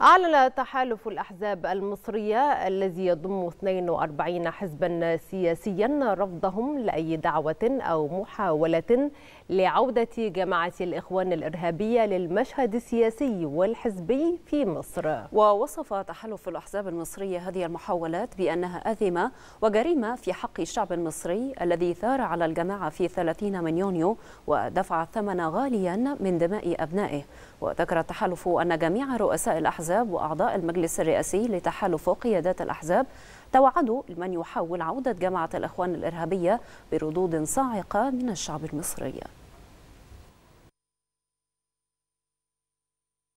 أعلن تحالف الأحزاب المصرية الذي يضم 42 حزبا سياسيا رفضهم لأي دعوة أو محاولة لعودة جماعة الإخوان الإرهابية للمشهد السياسي والحزبي في مصر ووصف تحالف الأحزاب المصرية هذه المحاولات بأنها أثمة وجريمة في حق الشعب المصري الذي ثار على الجماعة في 30 من يونيو ودفع ثمن غاليا من دماء أبنائه وذكر التحالف أن جميع رؤساء الأحزاب الأحزاب وأعضاء المجلس الرئاسي لتحالف قيادات الأحزاب توعدوا من يحاول عودة جماعة الإخوان الإرهابية بردود صاعقة من الشعب المصري